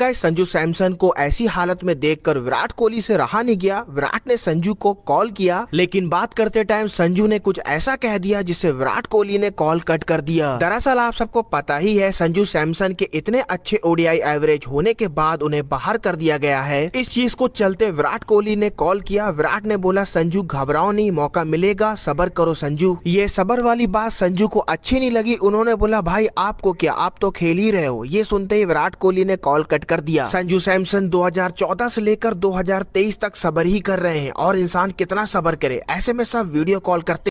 गाय संजू सैमसन को ऐसी हालत में देखकर विराट कोहली से रहा नहीं गया विराट ने संजू को कॉल किया लेकिन बात करते टाइम संजू ने कुछ ऐसा कह दिया जिससे विराट कोहली ने कॉल कट कर दिया दरअसल आप सबको पता ही है संजू सैमसन के इतने अच्छे ओडीआई एवरेज होने के बाद उन्हें बाहर कर दिया गया है इस चीज को चलते विराट कोहली ने कॉल किया विराट ने बोला संजू घबराओ नहीं मौका मिलेगा सबर करो संजू ये सबर वाली बात संजू को अच्छी नहीं लगी उन्होंने बोला भाई आपको क्या आप तो खेल ही रहे हो ये सुनते ही विराट कोहली ने कॉल कट कर दिया संजू सैमसन 2014 से लेकर 2023 तक सबर ही कर रहे हैं और इंसान कितना सबर करे ऐसे में सब वीडियो कॉल करते